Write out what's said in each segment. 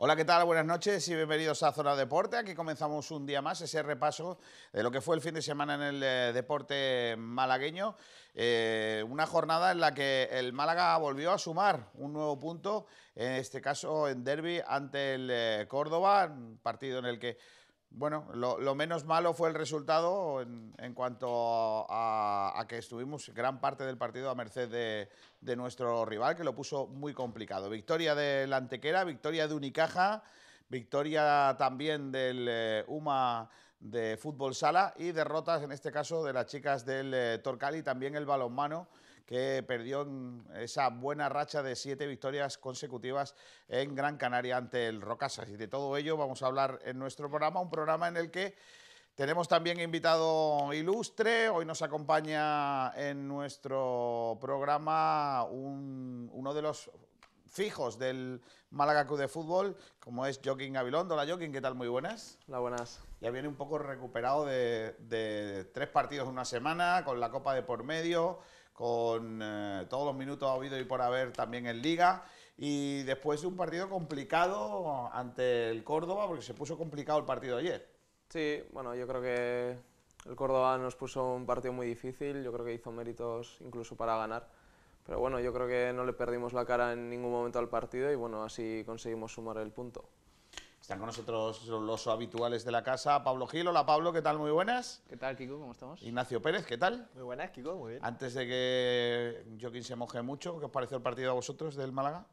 Hola, ¿qué tal? Buenas noches y bienvenidos a Zona Deporte. Aquí comenzamos un día más ese repaso de lo que fue el fin de semana en el eh, deporte malagueño. Eh, una jornada en la que el Málaga volvió a sumar un nuevo punto, en este caso en derby ante el eh, Córdoba, partido en el que bueno, lo, menos malo fue el resultado en, cuanto a, que estuvimos gran parte del partido a merced de, nuestro rival, que lo puso muy complicado. Victoria de Antequera, victoria de Unicaja, victoria también del eh, UMA de Fútbol Sala y derrotas, en este caso, de las chicas del eh, Torcal y también el balonmano que perdió esa buena racha de siete victorias consecutivas en Gran Canaria ante el Rocasas. Y de todo ello vamos a hablar en nuestro programa, un programa en el que... Tenemos también invitado ilustre, hoy nos acompaña en nuestro programa uno de los fijos del Málaga Club de Fútbol, como es Joaquín Gabilondo. Hola Joaquín, ¿qué tal? Muy buenas. Hola, buenas. Ya viene un poco recuperado de, de tres partidos en una semana, con la Copa de por medio, con eh, todos los minutos habido y por haber también en Liga. Y después un partido complicado ante el Córdoba, porque se puso complicado el partido ayer. Sí, bueno, yo creo que el Córdoba nos puso un partido muy difícil, yo creo que hizo méritos incluso para ganar. Pero bueno, yo creo que no le perdimos la cara en ningún momento al partido y bueno, así conseguimos sumar el punto. Están con nosotros los habituales de la casa, Pablo Gil. Hola Pablo, ¿qué tal? Muy buenas. ¿Qué tal, Kiko? ¿Cómo estamos? Ignacio Pérez, ¿qué tal? Muy buenas, Kiko, muy bien. Antes de que Joaquín se moje mucho, ¿qué os pareció el partido a vosotros del Málaga?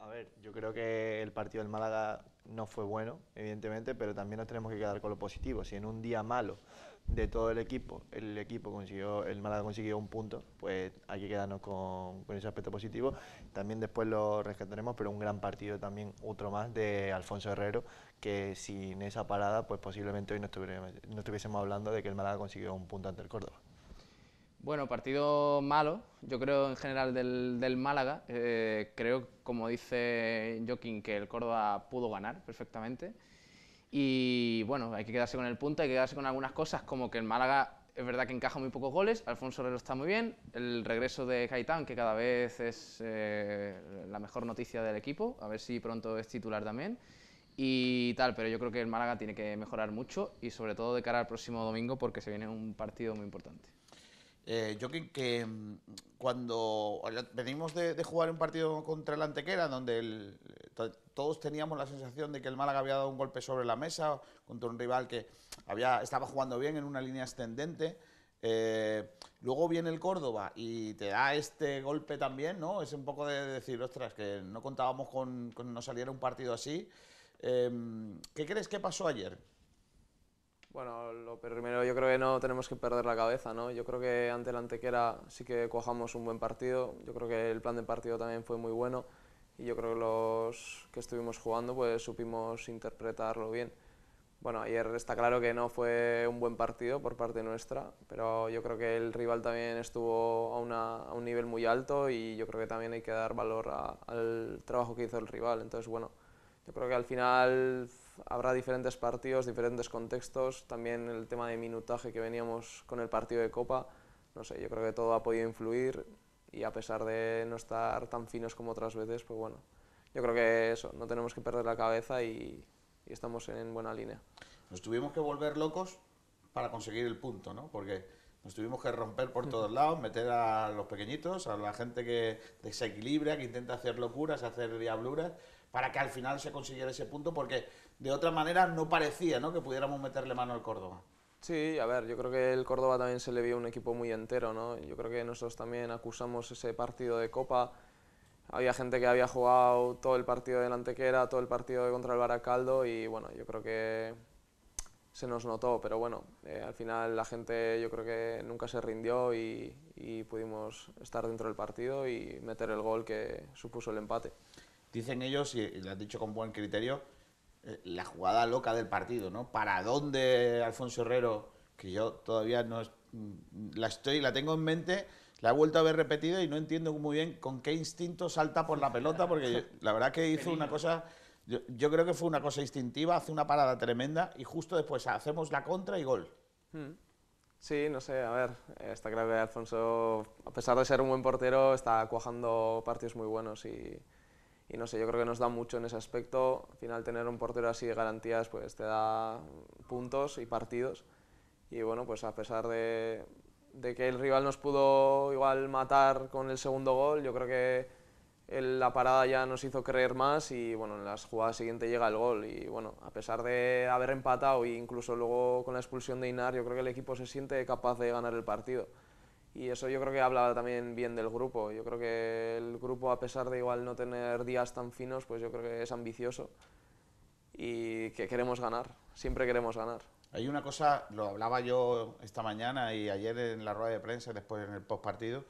A ver, yo creo que el partido del Málaga no fue bueno, evidentemente, pero también nos tenemos que quedar con lo positivo. Si en un día malo de todo el equipo, el equipo consiguió, el Málaga consiguió un punto, pues hay que quedarnos con, ese aspecto positivo. También después lo rescataremos, pero un gran partido también, otro más, de Alfonso Herrero, que sin esa parada, pues posiblemente hoy no, no estuviésemos hablando de que el Málaga consiguió un punto ante el Córdoba. Bueno, partido malo, yo creo en general del, del Málaga. Eh, creo, como dice Joaquín, que el Córdoba pudo ganar perfectamente. Y bueno, hay que quedarse con el punto, hay que quedarse con algunas cosas, como que el Málaga es verdad que encaja muy pocos goles, Alfonso Herrero está muy bien, el regreso de Gaitán, que cada vez es eh, la mejor noticia del equipo, a ver si pronto es titular también, y tal, pero yo creo que el Málaga tiene que mejorar mucho y sobre todo de cara al próximo domingo porque se viene un partido muy importante. Eh, yo que, que mm, cuando venimos de, jugar un partido contra el Antequera, donde todos teníamos la sensación de que el Málaga había dado un golpe sobre la mesa contra un rival que estaba jugando bien en una línea ascendente. Eh, luego viene el Córdoba y te da este golpe también, ¿no? Es un poco de decir, ostras, que no contábamos con, que no saliera un partido así. Em, ¿Qué crees que pasó ayer? Bueno, lo primero yo creo que no tenemos que perder la cabeza, ¿no? Yo creo que ante el Antequera sí que cojamos un buen partido, yo creo que el plan de partido también fue muy bueno y yo creo que los que estuvimos jugando pues supimos interpretarlo bien. Bueno, ayer está claro que no fue un buen partido por parte nuestra, pero yo creo que el rival también estuvo a, un nivel muy alto y yo creo que también hay que dar valor al trabajo que hizo el rival. Entonces, bueno, yo creo que al final habrá diferentes partidos, diferentes contextos, también el tema de minutaje que veníamos con el partido de Copa, no sé, yo creo que todo ha podido influir y a pesar de no estar tan finos como otras veces, pues bueno, yo creo que eso, no tenemos que perder la cabeza y, estamos en buena línea. Nos tuvimos que volver locos para conseguir el punto, ¿no? Porque nos tuvimos que romper por todos lados, meter a los pequeñitos, a la gente que desequilibra, que intenta hacer locuras, hacer diabluras, para que al final se consiguiera ese punto, porque de otra manera no parecía ¿no? que pudiéramos meterle mano al Córdoba. Sí, a ver, yo creo que el Córdoba también se le vio un equipo muy entero, ¿no? Yo creo que nosotros también acusamos ese partido de Copa. Había gente que había jugado todo el partido delante que era, todo el partido de contra el Baracaldo y bueno, yo creo que se nos notó, pero bueno, eh, al final la gente yo creo que nunca se rindió y, y, pudimos estar dentro del partido y meter el gol que supuso el empate. Dicen ellos, y lo has dicho con buen criterio, la jugada loca del partido, ¿no? ¿Para dónde Alfonso Herrero, que yo todavía no mm, la estoy, la tengo en mente, la he vuelto a ver repetida y no entiendo muy bien con qué instinto salta por la pelota, porque la verdad que hizo una cosa, yo, creo que fue una cosa instintiva, hace una parada tremenda y justo después hacemos la contra y gol. Hmm. Sí, no sé, a ver, está claro que Alfonso, a pesar de ser un buen portero, está cuajando partidos muy buenos y y no sé, yo creo que nos da mucho en ese aspecto. Al final tener un portero así de garantías pues te da puntos y partidos. Y bueno, pues a pesar de, que el rival nos pudo igual matar con el segundo gol, yo creo que la parada ya nos hizo creer más y bueno, en las jugadas siguientes llega el gol. Y bueno, a pesar de haber empatado e incluso luego con la expulsión de Inar, yo creo que el equipo se siente capaz de ganar el partido y eso yo creo que habla también bien del grupo. Yo creo que el grupo, a pesar de igual no tener días tan finos, pues yo creo que es ambicioso y que queremos ganar, siempre queremos ganar. Hay una cosa, lo hablaba yo esta mañana y ayer en la rueda de prensa, después en el post partido,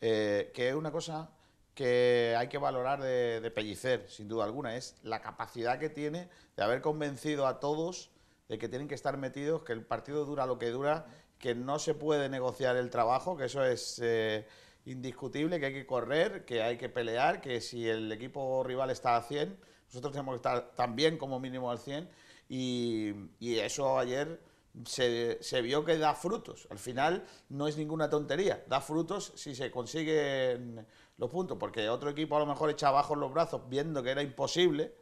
eh, que es una cosa que hay que valorar de, de, Pellicer, sin duda alguna, es la capacidad que tiene de haber convencido a todos de que tienen que estar metidos, que el partido dura lo que dura que no se puede negociar el trabajo, que eso es eh, indiscutible, que hay que correr, que hay que pelear, que si el equipo rival está a 100, nosotros tenemos que estar también como mínimo al 100 y, eso ayer se, se, vio que da frutos. Al final no es ninguna tontería, da frutos si se consiguen los puntos, porque otro equipo a lo mejor echa abajo los brazos viendo que era imposible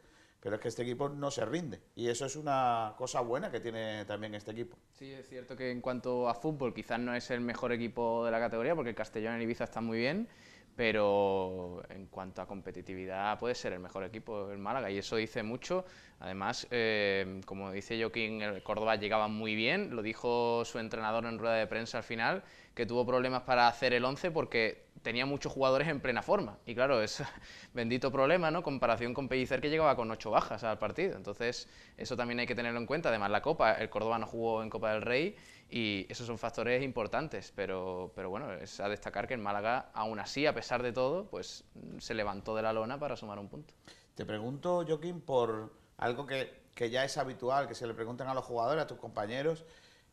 pero es que este equipo no se rinde. Y eso es una cosa buena que tiene también este equipo. Sí, es cierto que en cuanto a fútbol, quizás no es el mejor equipo de la categoría, porque el Castellón y Ibiza están muy bien pero en cuanto a competitividad puede ser el mejor equipo el Málaga y eso dice mucho. Además, eh, como dice Joaquín, el Córdoba llegaba muy bien, lo dijo su entrenador en rueda de prensa al final, que tuvo problemas para hacer el 11 porque tenía muchos jugadores en plena forma. Y claro, es bendito problema, ¿no? Comparación con Pellicer que llegaba con ocho bajas al partido. Entonces, eso también hay que tenerlo en cuenta. Además, la Copa, el Córdoba no jugó en Copa del Rey y esos son factores importantes, pero, bueno, es a destacar que en Málaga, aún así, a pesar de todo, pues se levantó de la lona para sumar un punto. Te pregunto, Joaquín, por algo que, ya es habitual, que se le preguntan a los jugadores, a tus compañeros,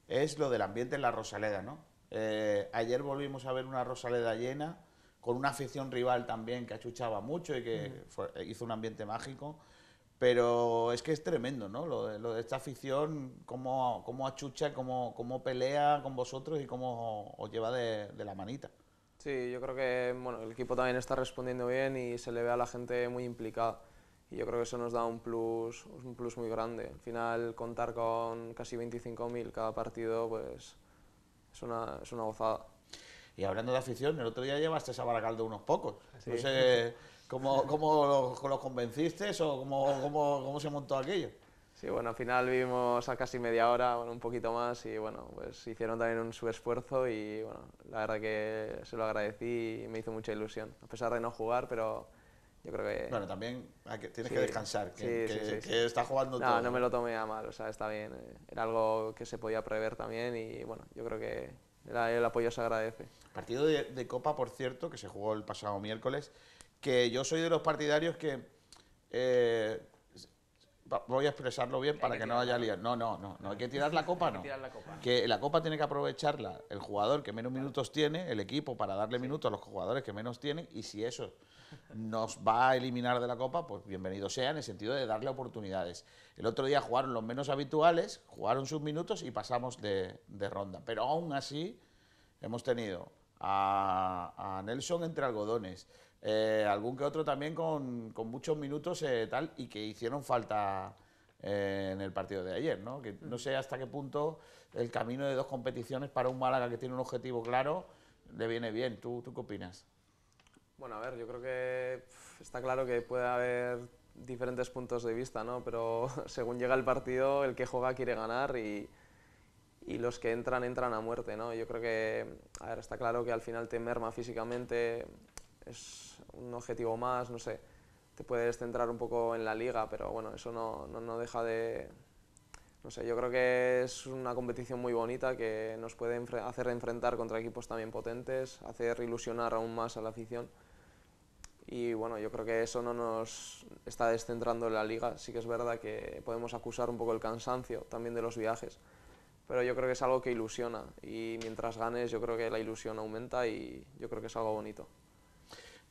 es lo del ambiente en la Rosaleda, ¿no? Eh, ayer volvimos a ver una Rosaleda llena, con una afición rival también que achuchaba mucho y que hizo un ambiente mágico. Pero es que es tremendo, ¿no? Lo de, esta afición, cómo, cómo achucha, cómo, cómo, pelea con vosotros y cómo os lleva de, la manita. Sí, yo creo que bueno, el equipo también está respondiendo bien y se le ve a la gente muy implicada. Y yo creo que eso nos da un plus, un plus muy grande. Al final, contar con casi 25.000 cada partido, pues es una, es una gozada. Y hablando de afición, el otro día llevaste a Baracaldo unos pocos. No sé... ¿Cómo, cómo los lo convenciste o cómo, cómo, cómo se montó aquello? Sí, bueno, al final vivimos a casi media hora, un poquito más, y bueno, pues hicieron también un, su esfuerzo y bueno, la verdad que se lo agradecí y me hizo mucha ilusión, a pesar de no jugar, pero yo creo que... Bueno, también tienes que descansar, que, que, está jugando no, todo. No, no me lo tomé a mal, o sea, está bien, eh. era algo que se podía prever también y bueno, yo creo que el, el apoyo se agradece. Partido de, de Copa, por cierto, que se jugó el pasado miércoles, que yo soy de los partidarios que... Eh, voy a expresarlo bien para que, no haya lío. No, no, no, no hay que tirar la copa, no. Que, la copa. tiene que aprovecharla el jugador que menos minutos tiene, el equipo para darle minutos a los jugadores que menos tienen y si eso nos va a eliminar de la copa, pues bienvenido sea en el sentido de darle oportunidades. El otro día jugaron los menos habituales, jugaron sus minutos y pasamos de, ronda, pero aún así hemos tenido a Nelson entre algodones, eh, algún que otro también con, con muchos minutos eh, tal, y que hicieron falta eh, en el partido de ayer, ¿no? Que no sé hasta qué punto el camino de dos competiciones para un Málaga que tiene un objetivo claro le viene bien. ¿Tú, tú qué opinas? Bueno, a ver, yo creo que está claro que puede haber diferentes puntos de vista, ¿no? Pero según llega el partido, el que juega quiere ganar y, y los que entran, entran a muerte, ¿no? Yo creo que, a ver, está claro que al final te merma físicamente, es un objetivo más, no sé. Te puedes centrar un poco en la liga, pero bueno, eso no, deja de... No sé, yo creo que es una competición muy bonita que nos puede hacer enfrentar contra equipos también potentes, hacer ilusionar aún más a la afición. Y bueno, yo creo que eso no nos está descentrando en la liga. Sí que es verdad que podemos acusar un poco el cansancio también de los viajes, pero yo creo que es algo que ilusiona y mientras ganes yo creo que la ilusión aumenta y yo creo que es algo bonito.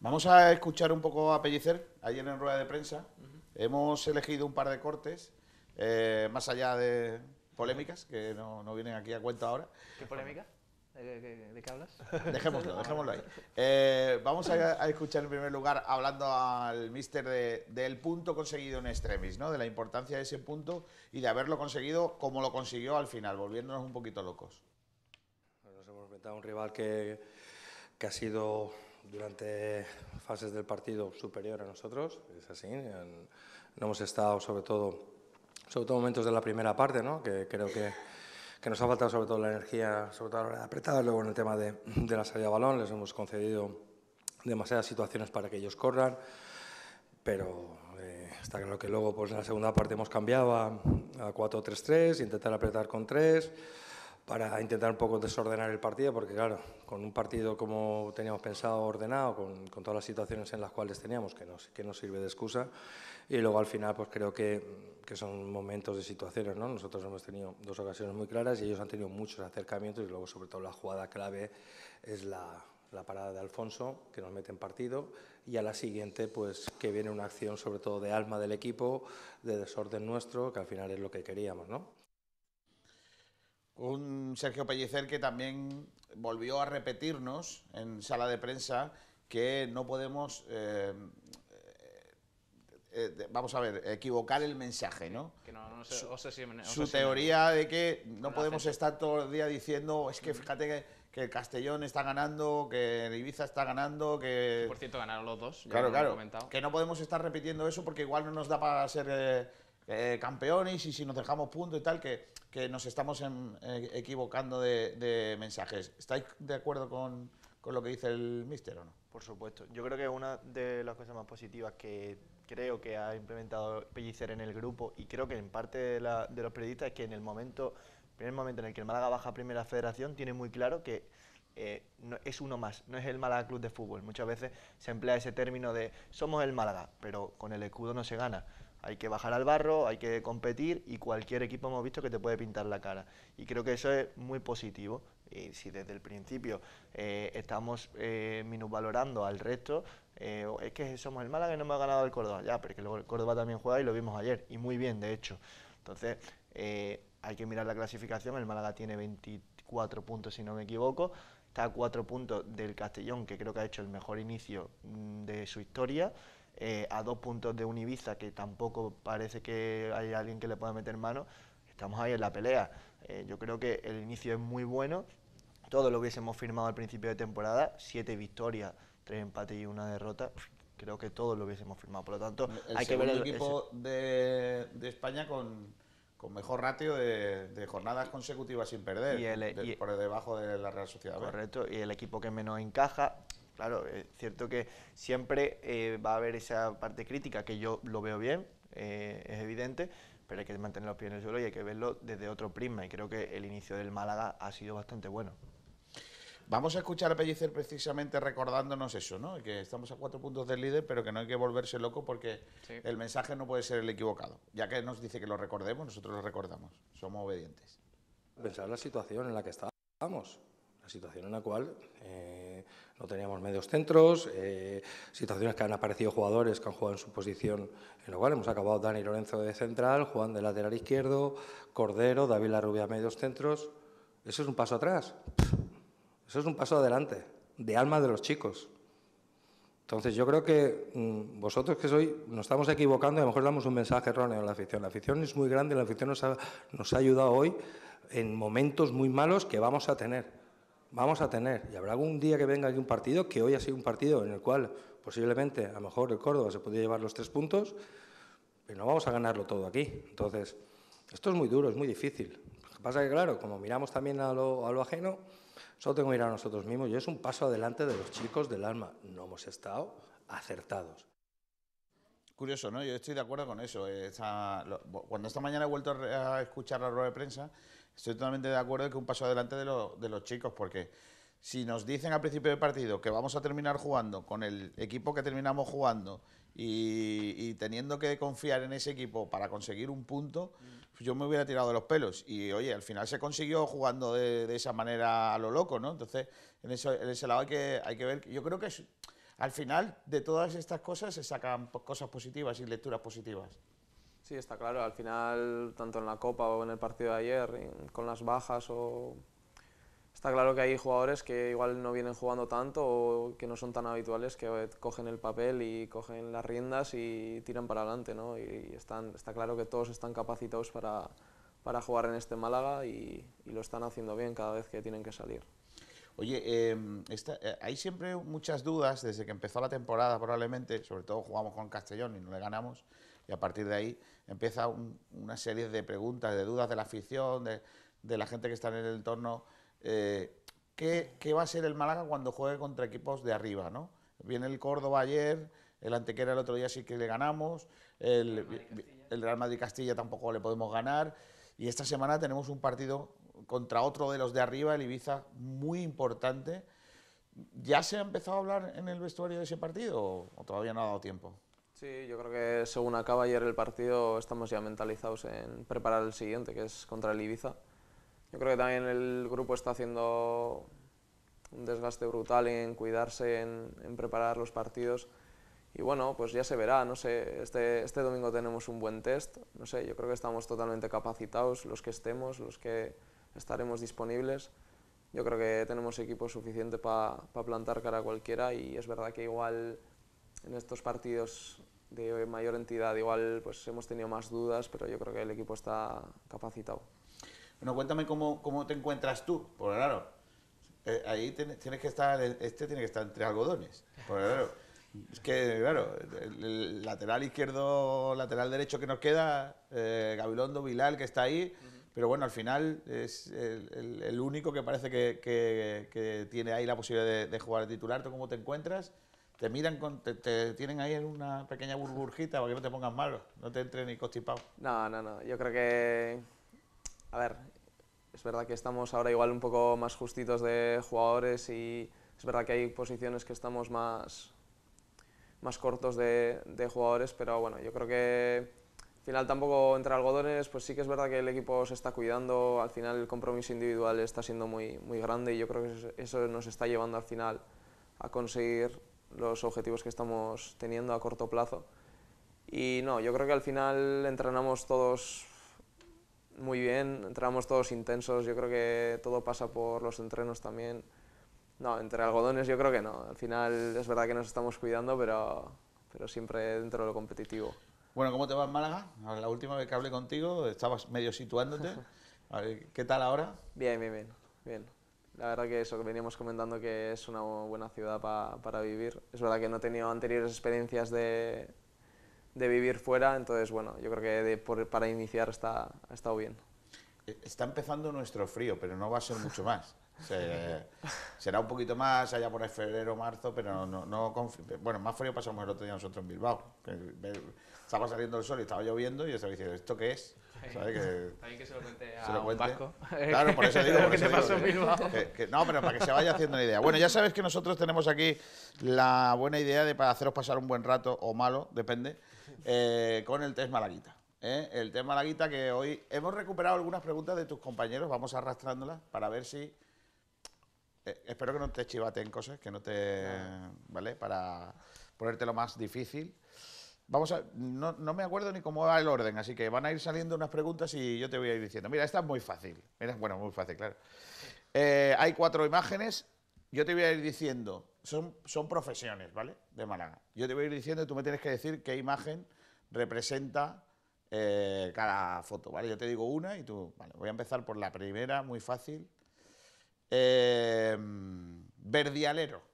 Vamos a escuchar un poco a Pellicer. Ayer en rueda de prensa hemos elegido un par de cortes, eh, más allá de polémicas, que no, vienen aquí a cuenta ahora. ¿Qué polémica? ¿De, qué hablas? Dejémoslo, dejémoslo ahí. Eh, vamos a, escuchar en primer lugar, hablando al mister del punto conseguido en extremis, ¿no? de la importancia de ese punto y de haberlo conseguido como lo consiguió al final, volviéndonos un poquito locos. Nos hemos enfrentado a un rival que ha sido durante fases del partido superior a nosotros, es así. No hemos estado, sobre todo, sobre todo momentos de la primera parte, ¿no? que creo que, que nos ha faltado sobre todo la energía, sobre todo a la hora de apretar. Luego en el tema de, de la salida de balón les hemos concedido demasiadas situaciones para que ellos corran, pero eh, está claro que luego pues, en la segunda parte hemos cambiado a, a 4-3-3, intentar apretar con 3 para intentar un poco desordenar el partido, porque claro, con un partido como teníamos pensado, ordenado, con, con todas las situaciones en las cuales teníamos, que no que nos sirve de excusa, y luego al final pues creo que, que, son momentos de situaciones, ¿no? Nosotros hemos tenido dos ocasiones muy claras y ellos han tenido muchos acercamientos y luego sobre todo la jugada clave es la, la parada de Alfonso, que nos mete en partido, y a la siguiente, pues que viene una acción sobre todo de alma del equipo, de desorden nuestro, que al final es lo que queríamos, ¿no? Un Sergio Pellicer que también volvió a repetirnos en sala de prensa que no podemos, eh, eh, eh, vamos a ver, equivocar el mensaje, ¿no? Que no, Su teoría de que no podemos estar todo el día diciendo, es que mm. fíjate que el Castellón está ganando, que el Ibiza está ganando, que... Por cierto, ganaron los dos, claro, claro. Que no podemos estar repitiendo eso porque igual no nos da para ser eh, campeones y si nos dejamos punto y tal, que, nos estamos em, eh, equivocando de, mensajes. ¿Estáis de acuerdo con, lo que dice el mister o no? Por supuesto. Yo creo que una de las cosas más positivas que creo que ha implementado Pellicer en el grupo y creo que en parte de, los periodistas es que en el momento, primer momento en el que el Málaga baja a Primera Federación tiene muy claro que eh, no, es uno más, no es el Málaga Club de Fútbol. Muchas veces se emplea ese término de somos el Málaga, pero con el escudo no se gana. Hay que bajar al barro, hay que competir y cualquier equipo hemos visto que te puede pintar la cara. Y creo que eso es muy positivo. Y si desde el principio eh, estamos eh, minusvalorando al resto, eh, es que somos el Málaga y no hemos ganado el Córdoba. Ya, porque el Córdoba también juega y lo vimos ayer, y muy bien, de hecho. Entonces, hay que mirar la clasificación. El Málaga tiene 24 puntos, si no me equivoco. Está a 4 puntos del Castellón, que creo que ha hecho el mejor inicio mm, de su historia. Eh, a dos puntos de un Ibiza, que tampoco parece que hay alguien que le pueda meter mano, estamos ahí en la pelea. Eh, yo creo que el inicio es muy bueno, todo lo hubiésemos firmado al principio de temporada, siete victorias, tres empates y una derrota, creo que todos lo hubiésemos firmado. Por lo tanto, el hay que ver el equipo de, de España con, con mejor ratio de, jornadas consecutivas sin perder, por debajo de la Real Sociedad. Correcto, y el equipo que menos encaja, Claro, es eh, cierto que siempre eh, va a haber esa parte crítica que yo lo veo bien, eh, es evidente, pero hay que mantener los pies en el suelo y hay que verlo desde otro prisma y creo que el inicio del Málaga ha sido bastante bueno. Vamos a escuchar a Pellicer precisamente recordándonos eso, ¿no? Que estamos a cuatro puntos del líder, pero que no hay que volverse loco porque el mensaje no puede ser el equivocado. Ya que nos dice que lo recordemos, nosotros lo recordamos. Somos obedientes. Pensar la situación en la que estábamos, la situación en la cual no teníamos medios centros, eh, situaciones que han aparecido jugadores que han jugado en su posición, en lo cual hemos acabado Dani Lorenzo de central, Juan de lateral izquierdo, Cordero, David Larrubia medios centros. Eso es un paso atrás, eso es un paso adelante, de alma de los chicos. Entonces yo creo que mm, vosotros que sois, nos estamos equivocando y a lo mejor damos un mensaje erróneo a la afición. La afición es muy grande, la afición nos nos ha ayudado hoy en momentos muy malos que vamos a tener vamos a tener, y habrá algún día que venga aquí un partido, que hoy ha sido un partido en el cual posiblemente a lo mejor el Córdoba se podría llevar los tres puntos, pero no vamos a ganarlo todo aquí. Entonces, esto es muy duro, es muy difícil. Lo que pasa es que, claro, como miramos también a lo, ajeno, solo tengo que mirar a nosotros mismos y es un paso adelante de los chicos del alma. No hemos estado acertados. Curioso, ¿no? Yo estoy de acuerdo con eso. cuando esta mañana he vuelto a escuchar la rueda de prensa, estoy totalmente de acuerdo en que un paso adelante de, de los chicos, porque si nos dicen al principio del partido que vamos a terminar jugando con el equipo que terminamos jugando y, teniendo que confiar en ese equipo para conseguir un punto, yo me hubiera tirado de los pelos. Y oye, al final se consiguió jugando de, esa manera a lo loco, ¿no? Entonces, en, ese lado hay que, hay que ver. Yo creo que al final de todas estas cosas se sacan cosas positivas y lecturas positivas. Sí, está claro. Al final, tanto en la Copa o en el partido de ayer, con las bajas o... Está claro que hay jugadores que igual no vienen jugando tanto o que no son tan habituales, que cogen el papel y cogen las riendas y tiran para adelante, ¿no? Y están, está claro que todos están capacitados para, para jugar en este Málaga y, lo están haciendo bien cada vez que tienen que salir. Oye, em, eh, hay siempre muchas dudas desde que empezó la temporada probablemente, sobre todo jugamos con Castellón y no le ganamos, y a partir de ahí empieza una serie de preguntas, de dudas de la afición, de, la gente que está en el entorno. Eh, ¿qué, va a ser el Málaga cuando juegue contra equipos de arriba? ¿no? Viene el Córdoba ayer, el Antequera el otro día sí que le ganamos, el, el Real Madrid-Castilla tampoco le podemos ganar. Y esta semana tenemos un partido contra otro de los de arriba, el Ibiza, muy importante. ¿Ya se ha empezado a hablar en el vestuario de ese partido o todavía no ha dado tiempo? Sí, yo creo que según acaba ayer el partido estamos ya mentalizados en preparar el siguiente, que es contra el Ibiza. Yo creo que también el grupo está haciendo un desgaste brutal en cuidarse, en, preparar los partidos. Y bueno, pues ya se verá, no sé, este, este domingo tenemos un buen test, no sé, yo creo que estamos totalmente capacitados, los que estemos, los que estaremos disponibles. Yo creo que tenemos equipo suficiente para plantar cara a cualquiera y es verdad que igual en estos partidos de mayor entidad. Igual pues hemos tenido más dudas, pero yo creo que el equipo está capacitado. Bueno, cuéntame cómo, te encuentras tú, por claro, eh, ahí tienes que estar, este tiene que estar entre algodones, es que claro, el, lateral izquierdo, lateral derecho que nos queda, eh, Gabilondo, Vilal, que está ahí, pero bueno, al final es el, único que parece que, tiene ahí la posibilidad de, jugar titular, ¿tú cómo te encuentras? te miran, con, te, tienen ahí en una pequeña burbujita para que no te pongas malo, no te entre ni constipado. No, no, no, yo creo que, a ver, es verdad que estamos ahora igual un poco más justitos de jugadores y es verdad que hay posiciones que estamos más, más cortos de, de jugadores, pero bueno, yo creo que al final tampoco entre algodones, pues sí que es verdad que el equipo se está cuidando, al final el compromiso individual está siendo muy, muy grande y yo creo que eso nos está llevando al final a conseguir los objetivos que estamos teniendo a corto plazo. Y no, yo creo que al final entrenamos todos muy bien, entrenamos todos intensos, yo creo que todo pasa por los entrenos también. No, entre algodones yo creo que no, al final es verdad que nos estamos cuidando, pero, pero siempre dentro de lo competitivo. Bueno, ¿cómo te va en Málaga? la última vez que hablé contigo estabas medio situándote. ¿Qué tal ahora? bien, bien. bien. La verdad que eso que veníamos comentando que es una buena ciudad para vivir. Es verdad que no he tenido anteriores experiencias de, de vivir fuera, entonces bueno, yo creo que para iniciar está, ha estado bien. E, está empezando nuestro frío, pero no va a ser mucho más. será un poquito más allá por el febrero, marzo, pero no, no bueno, más frío pasamos el otro día nosotros en Bilbao. estaba saliendo el sol y estaba lloviendo y yo estaba diciendo, ¿esto qué es? también que, se lo cuente a Claro, por eso digo. que se pasó no, pero para que se vaya haciendo una idea. Bueno, ya sabes que nosotros tenemos aquí la buena idea de para haceros pasar un buen rato o malo, depende, eh, con el test Malaguita. ¿eh? El test Malaguita que hoy hemos recuperado algunas preguntas de tus compañeros, vamos arrastrándolas para ver si eh, espero que no te chivaten cosas, que no te. ¿Vale? Para ponértelo más difícil. Vamos a, no, me acuerdo ni cómo va el orden, así que van a ir saliendo unas preguntas y yo te voy a ir diciendo. Mira, esta es muy fácil. Mira, bueno, muy fácil, claro. Eh, hay cuatro imágenes. Yo te voy a ir diciendo, son, son profesiones, ¿vale? De Málaga. Yo te voy a ir diciendo y tú me tienes que decir qué imagen representa eh, cada foto, ¿vale? Yo te digo una y tú, vale, voy a empezar por la primera, muy fácil. Eh, verdialero.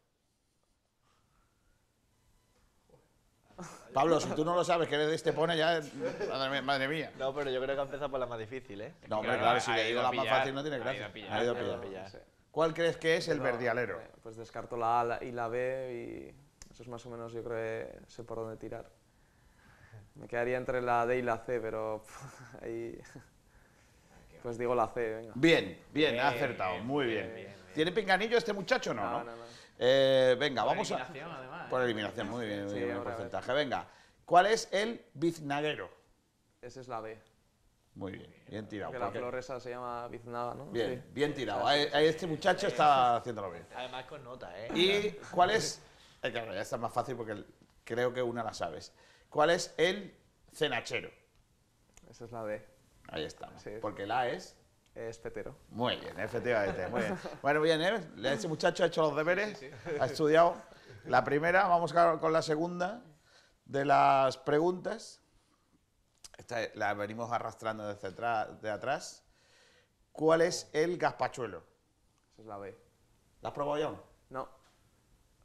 Pablo, si tú no lo sabes que eres de este pone ya. Madre mía. No, pero yo creo que ha por la más difícil, ¿eh? No, hombre, claro, si le digo la más fácil no tiene gracia. Ha ido a pillar. ¿Cuál crees que es el verdialero? Eh, pues descarto la A y la B y eso es más o menos, yo creo, eh, sé por dónde tirar. Me quedaría entre la D y la C, pero ahí... Pues digo la C, venga. Bien, bien, ha acertado, muy bien. ¿Tiene pinganillo este muchacho o no? no, no. Eh, venga, por vamos eliminación, a. Además, Por ¿eh? eliminación, muy bien, muy bien porcentaje. Venga, ¿cuál es el biznaguero? Esa es la B. Muy bien, bien tirado. Porque, la floresa se llama biznaga, ¿no? Bien, bien tirado. Ahí Este muchacho está haciéndolo bien. Además con nota, ¿eh? ¿Y cuál es? Eh, claro, ya está más fácil porque creo que una la sabes. ¿Cuál es el cenachero? Esa es la D. Ahí está. Porque la es. Es petero. Muy bien, efectivamente. Muy bien. Bueno, bien, este Ese muchacho ha hecho los deberes, ha estudiado. La primera, vamos con la segunda de las preguntas. Esta la venimos arrastrando desde atrás, de atrás. ¿Cuál es el gazpachuelo? Esa es la B. ¿La has probado ya? No.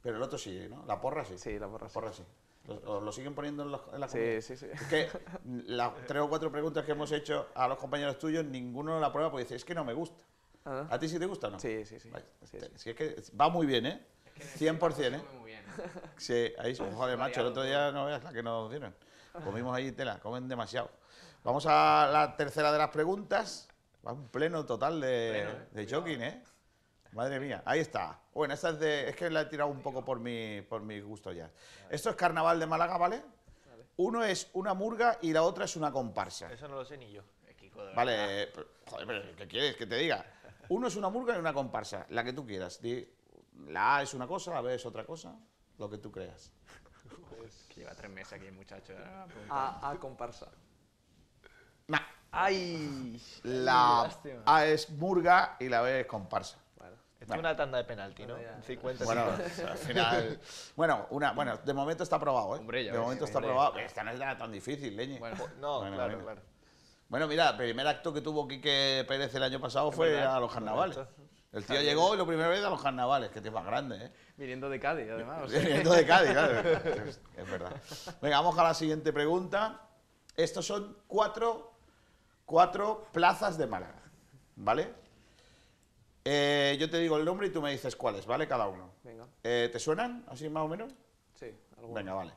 Pero el otro sí, ¿no? La porra sí. Sí, la porra sí. La porra sí. Lo, lo siguen poniendo en, la Sí, sí, sí. Es que las tres o cuatro preguntas que hemos hecho a los compañeros tuyos, ninguno la prueba porque dice, es que no me gusta. ¿A ti sí te gusta o no? Sí, sí, sí. es que va muy bien, ¿eh? 100%, ¿eh? ¿eh? Muy bien. Sí, ahí, joder, macho, el otro día no veas la que nos dieron. Comimos ahí tela, comen demasiado. Vamos a la tercera de las preguntas. Va un pleno total de, choking, ¿eh? ¿eh? ¿eh? Madre mía, ahí está. Bueno, esta es de. Es que la he tirado un poco por mi, por mi gusto ya. Esto es carnaval de Málaga, ¿vale? Uno es una murga y la otra es una comparsa. Eso no lo sé ni yo. Vale, eh, pero, joder, pero ¿qué quieres que te diga? Uno es una murga y una comparsa, la que tú quieras. La A es una cosa, la B es otra cosa, lo que tú creas. lleva tres meses aquí, muchacho. Eh, a, a, comparsa. ¡Ay! La A es murga y la B es comparsa una tanda de penalti, ¿no? 50 Bueno, al final. Bueno, una, bueno, de momento está aprobado, ¿eh? de momento está aprobado. Esta no nada tan difícil, Leñe. Bueno, pues, no, claro, claro. Bueno, mira, el primer acto que tuvo Quique Pérez el año pasado fue a los carnavales. El tío llegó y lo primero vez a los carnavales, que tío más grande, ¿eh? Viniendo de Cádiz, además. Viniendo de Cádiz, claro. Es, es verdad. Venga, vamos a la siguiente pregunta. Estos son cuatro, cuatro plazas de Málaga, ¿vale? Eh, yo te digo el nombre y tú me dices cuáles, ¿vale? Cada uno. Venga. Eh, ¿Te suenan? ¿Así más o menos? Sí, algunos. Venga, vale.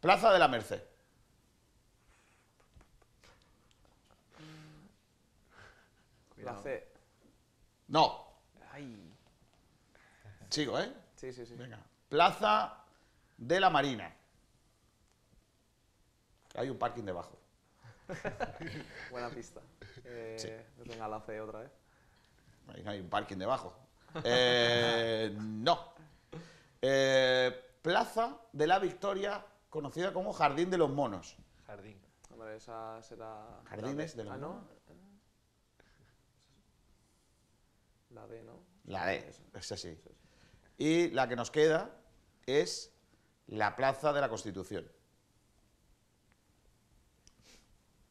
Plaza de la Merced. La C. No. Ay. Sigo, ¿eh? Sí, sí, sí. Venga. Plaza de la Marina. Hay un parking debajo. Buena pista. Eh, sí. Venga, la C otra vez hay un parking debajo. Eh, no. Eh, Plaza de la Victoria, conocida como Jardín de los Monos. Jardín. Hombre, esa será... Jardines de los ah, Monos. La D, ¿no? La D, es así. Y la que nos queda es la Plaza de la Constitución.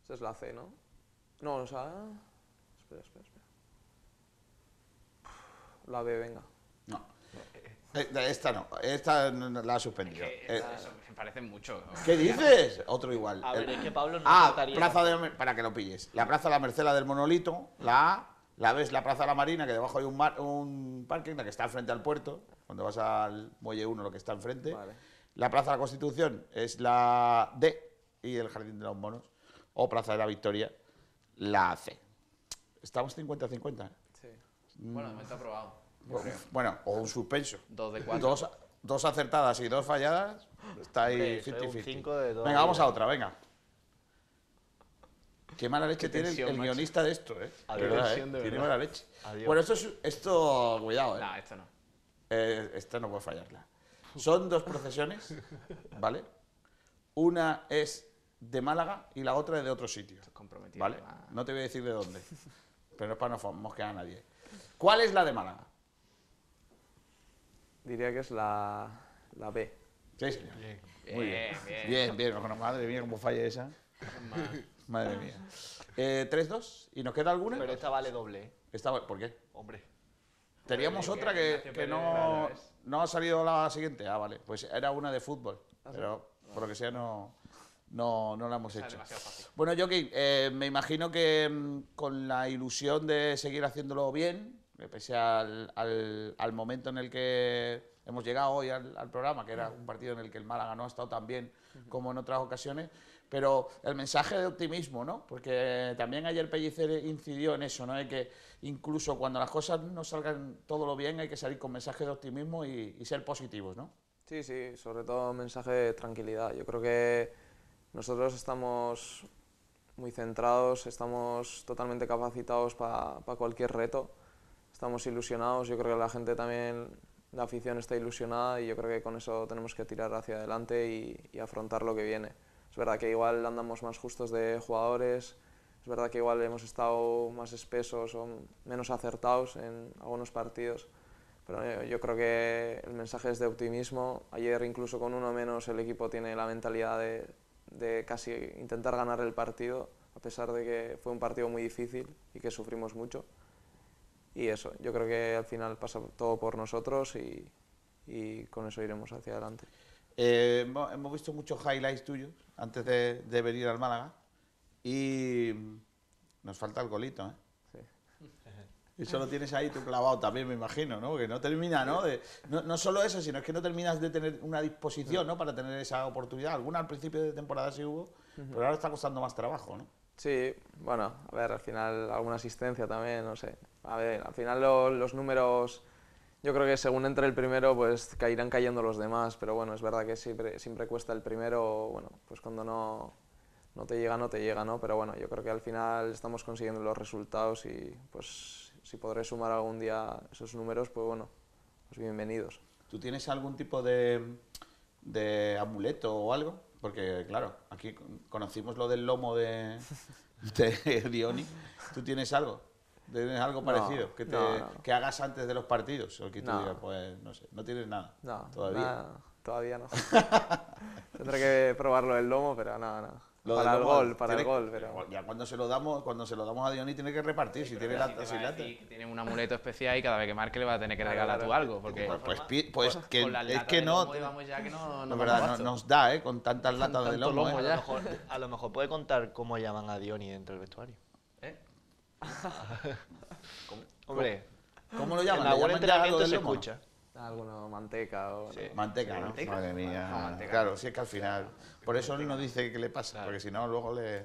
Esa es la C, ¿no? No, o sea... Espera, espera la B, venga. Eh, eh, no. Esta no, esta la ha suspendido. que eh, me parece mucho. ¿Qué dices? Otro igual. A ver, es que Pablo no Ah, plaza de, para que lo pilles. La plaza de la Mercela del Monolito, la A, la B es la plaza de la Marina, que debajo hay un, mar, un parking, la que está frente al puerto, cuando vas al muelle 1, lo que está enfrente. La plaza de la Constitución es la D y el Jardín de los Monos, o plaza de la Victoria, la C. Estamos 50-50, bueno, de mm. momento aprobado. Bueno, bueno, o un suspenso. Dos de cuatro. Dos, dos acertadas y dos falladas, está ahí 50-50. Venga, vamos a otra, venga. Qué mala leche tiene el, guionista de esto, ¿eh? Adiós, eh. Tiene mala leche. Bueno, esto, es, esto, cuidado, ¿eh? No, esto no. Eh, esta no puede fallarla. Son dos procesiones, ¿vale? Una es de Málaga y la otra es de otro sitio. Esto comprometido. ¿Vale? No te voy a decir de dónde, pero es para no mosquear a nadie. ¿Cuál es la de Málaga? Diría que es la, la B. Sí, Bien, Muy bien. Bien, bien. madre mía, cómo falla esa. Madre, mía. 3-2. Eh, ¿Y nos queda alguna? Pero esta vale doble. Esta, ¿Por qué? Hombre. Teníamos otra que, no, ha salido la siguiente. Ah, vale. Pues era una de fútbol. Ah, pero por lo que sea no, no, la hemos hecho. Bueno, Joaquín, eh, me imagino que mm, con la ilusión de seguir haciéndolo bien, pese al, momento en el que hemos llegado hoy al, programa, que era un partido en el que el Málaga no ha estado tan bien como en otras ocasiones, pero el mensaje de optimismo, ¿no? Porque también ayer Pellicer incidió en eso, ¿no? De que incluso cuando las cosas no salgan todo lo bien hay que salir con mensaje de optimismo y, ser positivos, ¿no? Sí, sí, sobre todo mensaje de tranquilidad. Yo creo que nosotros estamos muy centrados, estamos totalmente capacitados para cualquier reto estamos ilusionados, yo creo que la gente también, la afición está ilusionada y yo creo que con eso tenemos que tirar hacia adelante y, afrontar lo que viene. Es verdad que igual andamos más justos de jugadores, es verdad que igual hemos estado más espesos o menos acertados en algunos partidos, pero yo creo que el mensaje es de optimismo. Ayer incluso con uno menos el equipo tiene la mentalidad de casi intentar ganar el partido, a pesar de que fue un partido muy difícil y que sufrimos mucho y eso, yo creo que al final pasa todo por nosotros y, con eso iremos hacia adelante. Eh, hemos visto muchos highlights tuyos antes de, venir al Málaga y nos falta el golito, ¿eh? Sí. Eso lo tienes ahí tu clavado también, me imagino, ¿no? Que no termina, ¿no? De, ¿no? solo eso, sino es que no terminas de tener una disposición, ¿no? Para tener esa oportunidad. Alguna al principio de temporada sí hubo, pero ahora está costando más trabajo, ¿no? Sí, bueno, a ver, al final alguna asistencia también, no sé a ver, al final los números, yo creo que según entre el primero, pues caerán cayendo los demás, pero bueno, es verdad que siempre, cuesta el primero, bueno, pues cuando no, no te llega, no te llega, ¿no? Pero bueno, yo creo que al final estamos consiguiendo los resultados y pues si podré sumar algún día esos números, pues bueno, pues bienvenidos. ¿Tú tienes algún tipo de, amuleto o algo? Porque claro, aquí conocimos lo del lomo de, de ¿Tú tienes algo? ¿Tienes algo parecido? que, te, que hagas antes de los partidos. O tú pues, no sé, no tienes nada. todavía. todavía no. Tendré que probarlo el lomo, pero nada. nada. para el gol, para el gol, Ya cuando se lo damos, cuando se lo damos a Diony tiene que repartir, si tiene latas y Tiene un amuleto especial y cada vez que marque le va a tener que regalar tú algo, porque... Pues, pues, pues es que no... Ya no, verdad, nos da, ¿eh? Con tantas latas de lomo. ¿eh? a, lo mejor, a, lo mejor, puede contar cómo llaman a Diony dentro del vestuario. ¿Cómo? Hombre, ¿cómo lo llaman? En se escucha. Ah, Alguna manteca o... Manteca, Madre mía. Ah, claro, si es que al final... Por eso no dice qué le pasa, porque si no luego le,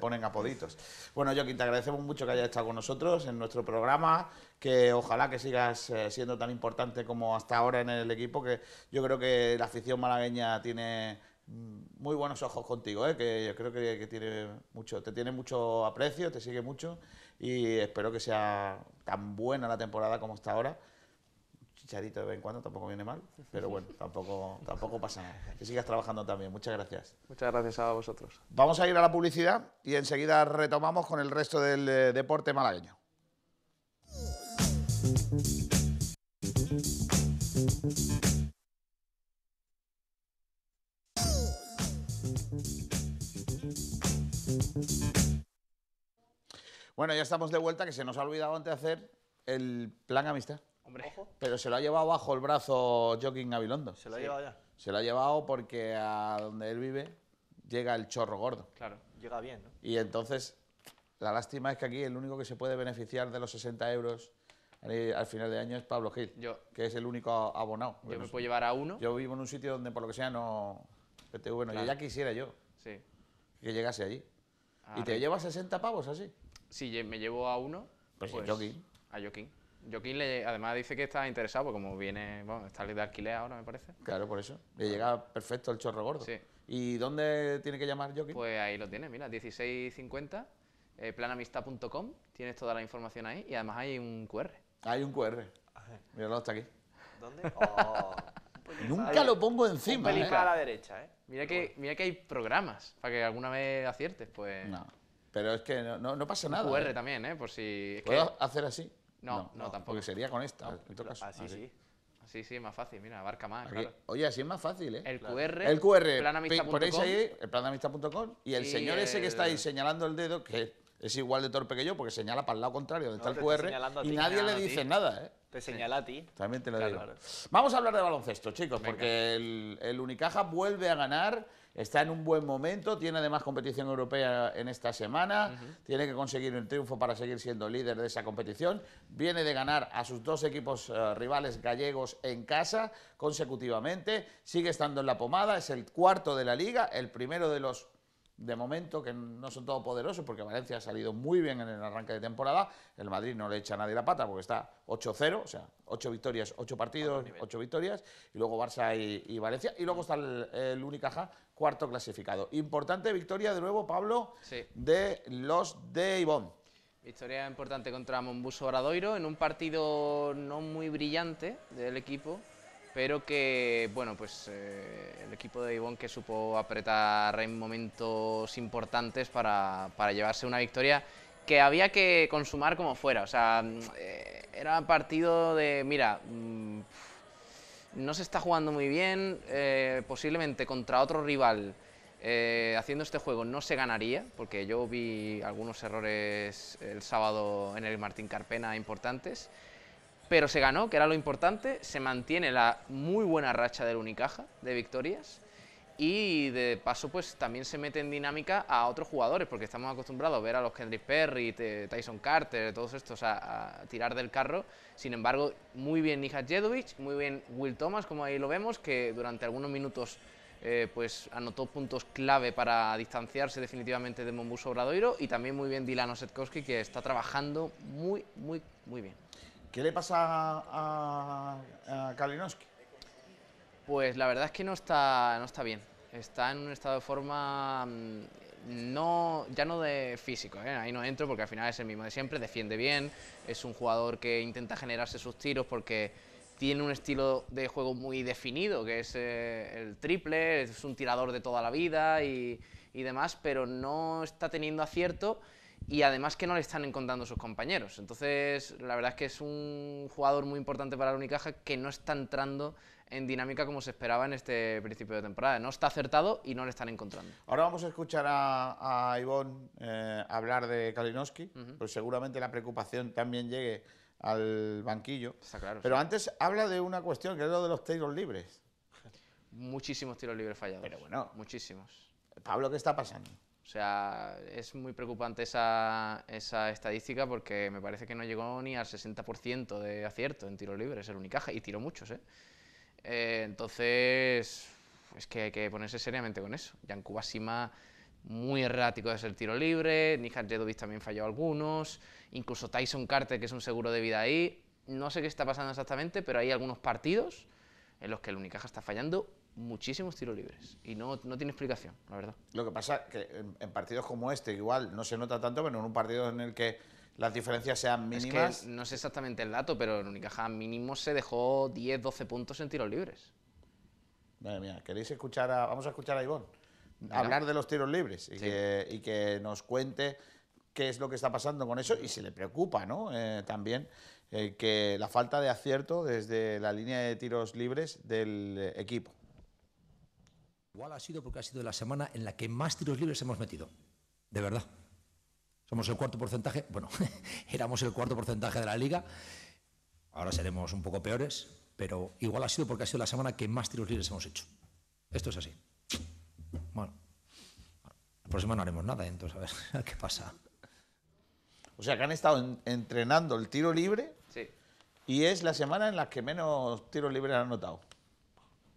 ponen apoditos. Bueno, Joaquín, te agradecemos mucho que hayas estado con nosotros en nuestro programa, que ojalá que sigas eh, siendo tan importante como hasta ahora en el equipo, que yo creo que la afición malagueña tiene mm, muy buenos ojos contigo, ¿eh? que yo creo que, que tiene mucho, te tiene mucho aprecio, te sigue mucho y espero que sea tan buena la temporada como está ahora. Chicharito de vez en cuando tampoco viene mal, pero bueno, tampoco, tampoco pasa nada. Que sigas trabajando también. Muchas gracias. Muchas gracias a vosotros. Vamos a ir a la publicidad y enseguida retomamos con el resto del eh, deporte malagueño. Bueno, ya estamos de vuelta, que se nos ha olvidado antes hacer el plan amistad. Hombre. Pero se lo ha llevado bajo el brazo Joaquín Gabilondo. Se lo ha llevado ya. Se lo ha llevado porque a donde él vive llega el chorro gordo. Claro, llega bien, ¿no? Y entonces, la lástima es que aquí el único que se puede beneficiar de los 60 euros al final de año es Pablo Gil, yo, que es el único abonado. Yo me puedo llevar a uno. Yo vivo en un sitio donde, por lo que sea, no... PTV bueno Yo ya quisiera yo que llegase allí. Ah, y te lleva llevas 60 pavos así si me llevo a uno. Pues, pues, Joaquín. A Joaquín. Joaquín le, además dice que está interesado, porque como viene, bueno, está de alquiler ahora, me parece. Claro, por eso. Le llega perfecto el chorro gordo. Sí. ¿Y dónde tiene que llamar Joaquín? Pues ahí lo tiene, mira, 1650, eh, planamistad.com, tienes toda la información ahí y además hay un QR. Hay un QR. Míralo, hasta aquí. ¿Dónde? Oh, pues Nunca lo pongo encima. ¿eh? a la derecha, ¿eh? Mira que, mira que hay programas para que alguna vez aciertes, pues. Pero es que no, pasa nada. QR ¿eh? también, ¿eh? Por si... ¿Puedo hacer así? No, no, tampoco. Porque sería con esta, en todo caso. Así, sí. Así sí, más fácil, mira, abarca más, Oye, así es más fácil, ¿eh? El QR, el QR, ponéis ahí, el planamista.com, y el señor ese que está ahí señalando el dedo, que es igual de torpe que yo, porque señala para el lado contrario donde está el QR, y nadie le dice nada, ¿eh? Te señala a ti. También te lo digo. Vamos a hablar de baloncesto, chicos, porque el Unicaja vuelve a ganar está en un buen momento, tiene además competición europea en esta semana, tiene que conseguir un triunfo para seguir siendo líder de esa competición, viene de ganar a sus dos equipos eh, rivales gallegos en casa consecutivamente, sigue estando en la pomada, es el cuarto de la liga, el primero de los de momento que no son poderosos porque Valencia ha salido muy bien en el arranque de temporada, el Madrid no le echa a nadie la pata porque está 8-0, o sea, 8 victorias, 8 partidos, 8 victorias, y luego Barça y, Valencia, y luego está el, el Unicaja cuarto clasificado. Importante victoria de nuevo, Pablo, de los de Ivón. Victoria importante contra Mombuso Bradoiro en un partido no muy brillante del equipo, pero que, bueno, pues eh, el equipo de Ivón que supo apretar en momentos importantes para, para, llevarse una victoria que había que consumar como fuera. O sea, eh, era partido de, mira, mm, no se está jugando muy bien, eh, posiblemente contra otro rival eh, haciendo este juego no se ganaría, porque yo vi algunos errores el sábado en el Martín Carpena importantes, pero se ganó, que era lo importante, se mantiene la muy buena racha del Unicaja de victorias, y de paso pues también se mete en dinámica a otros jugadores, porque estamos acostumbrados a ver a los Kendrick Perry, Tyson Carter, todos estos a, tirar del carro. Sin embargo, muy bien Nija Jedovic, muy bien Will Thomas, como ahí lo vemos, que durante algunos minutos eh, pues anotó puntos clave para distanciarse definitivamente de Mombuso Obradoiro y también muy bien Dylan Osetkowski, que está trabajando muy, muy, muy bien. ¿Qué le pasa a, a Kalinowski? Pues la verdad es que no está, no está bien. Está en un estado de forma mm, no, ya no de físico, ¿eh? ahí no entro porque al final es el mismo de siempre, defiende bien, es un jugador que intenta generarse sus tiros porque tiene un estilo de juego muy definido, que es eh, el triple, es un tirador de toda la vida y, y demás, pero no está teniendo acierto y además que no le están encontrando sus compañeros. Entonces, la verdad es que es un jugador muy importante para la Unicaja que no está entrando en dinámica como se esperaba en este principio de temporada. No está acertado y no le están encontrando. Ahora vamos a escuchar a, a eh, hablar de Kalinowski, pues seguramente la preocupación también llegue al banquillo. Está claro. Pero antes habla de una cuestión, que es lo de los tiros libres. Muchísimos tiros libres fallados. Pero bueno. Muchísimos. Pablo, ¿qué está pasando? O sea, es muy preocupante esa, estadística porque me parece que no llegó ni al 60% de acierto en tiros libres. es el Unicaja, y tiró muchos, ¿eh? Eh, entonces, es que hay que ponerse seriamente con eso. Yankuba muy errático de ser tiro libre, Nihat Jedovic también falló algunos, incluso Tyson Carter, que es un seguro de vida ahí. No sé qué está pasando exactamente, pero hay algunos partidos en los que el Unicaja está fallando muchísimos tiros libres. Y no, tiene explicación, la verdad. Lo que pasa es que en partidos como este, igual no se nota tanto, pero en un partido en el que las diferencias sean mínimas. Es que no sé exactamente el dato, pero en Unicaja mínimo se dejó 10, 12 puntos en tiros libres. Madre mía, ¿queréis escuchar a, vamos a escuchar a Ivón. Hablar de los tiros libres y, que, nos cuente qué es lo que está pasando con eso y si le preocupa ¿no? Eh, también eh, que la falta de acierto desde la línea de tiros libres del eh, equipo. Igual ha sido porque ha sido la semana en la que más tiros libres hemos metido, de verdad. Somos el cuarto porcentaje, bueno, éramos el cuarto porcentaje de la liga, ahora seremos un poco peores, pero igual ha sido porque ha sido la semana que más tiros libres hemos hecho. Esto es así. Bueno, la próxima no haremos nada, ¿eh? entonces a ver, qué pasa. O sea, que han estado entrenando el tiro libre sí. y es la semana en la que menos tiros libres han notado.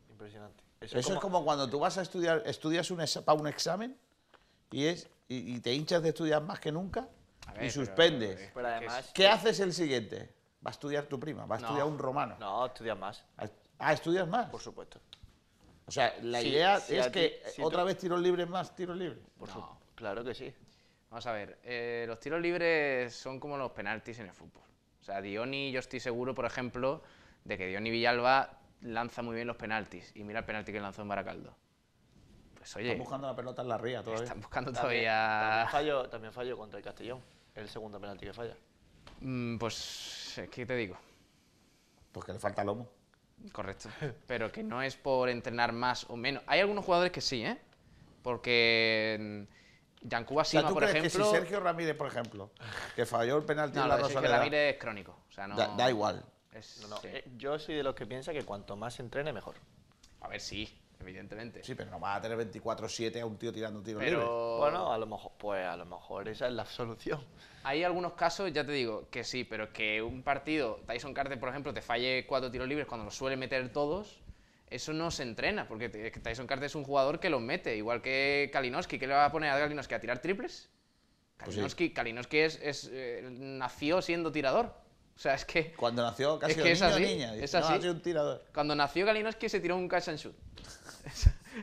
Impresionante. Eso, es como cuando tú vas a estudiar, estudias para un examen y, es, y, te hinchas de estudiar más que nunca y suspendes. ¿Qué haces el siguiente? Va a estudiar tu prima, va a estudiar un romano. No, estudias más. Ah, ah, estudias más. Por supuesto. O sea, la idea es que otra vez tiros libres más tiros libres. no, claro que sí. Vamos a ver, eh, los tiros libres son como los penaltis en el fútbol. O sea, Dioni, yo estoy seguro, por ejemplo, de que Dioni Villalba lanza muy bien los penaltis. Y mira el penalti que lanzó en Baracaldo. Pues están buscando la pelota en la ría todavía. Están buscando todavía. También, fallo, contra el Castellón. El segundo penalti que falla. Mm, pues, eh, ¿qué te digo? Pues que le falta lomo. Correcto. Pero que no es por entrenar más o menos. Hay algunos jugadores que sí, ¿eh? Porque. Yancuba o por ejemplo. Sergio Ramírez, por ejemplo, que falló el penalti en la Rosaleda. Sergio Ramírez es crónico. O sea, no... da, igual. Es, no, eh, Yo soy de los que piensa que cuanto más se entrene, mejor. A ver, sí evidentemente. Sí, pero no vas a tener 24-7 a un tío tirando tiros pero, Bueno, a lo mejor, pues a lo mejor esa es la solución. Hay algunos casos, ya te digo, que sí, pero que un partido, Tyson Carter, por ejemplo, te falle cuatro tiros libres cuando lo suele meter todos, eso no se entrena, porque Tyson Carter es un jugador que los mete, igual que Kalinowski. ¿Qué le va a poner a Kalinowski? ¿A tirar triples? Pues Kalinowski, pues Kalinowski es, eh, nació siendo tirador. O sea, es que. Cuando nació, casi es niño es así, niña. es así. un tirador. Cuando nació Kalinowski se tiró un catch and shoot.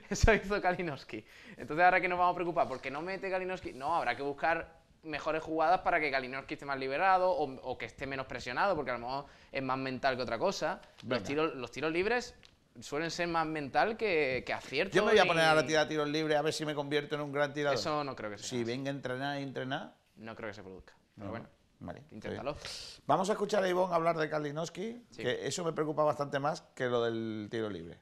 Eso, hizo Kalinowski. Entonces, ¿ahora que nos vamos a preocupar? ¿Por qué no mete Kalinowski? No, habrá que buscar mejores jugadas para que Kalinowski esté más liberado o, que esté menos presionado, porque a lo mejor es más mental que otra cosa. Los tiros, los tiros, libres suelen ser más mental que, acierto. Yo me voy a poner a tirar tiros libres a ver si me convierto en un gran tirador. Eso no creo que sea. Si venga a entrenar y entrenar. No creo que se produzca. Pero bueno. inténtalo. Vamos a escuchar a Ivonne hablar de Kalinowski, que eso me preocupa bastante más que lo del tiro libre.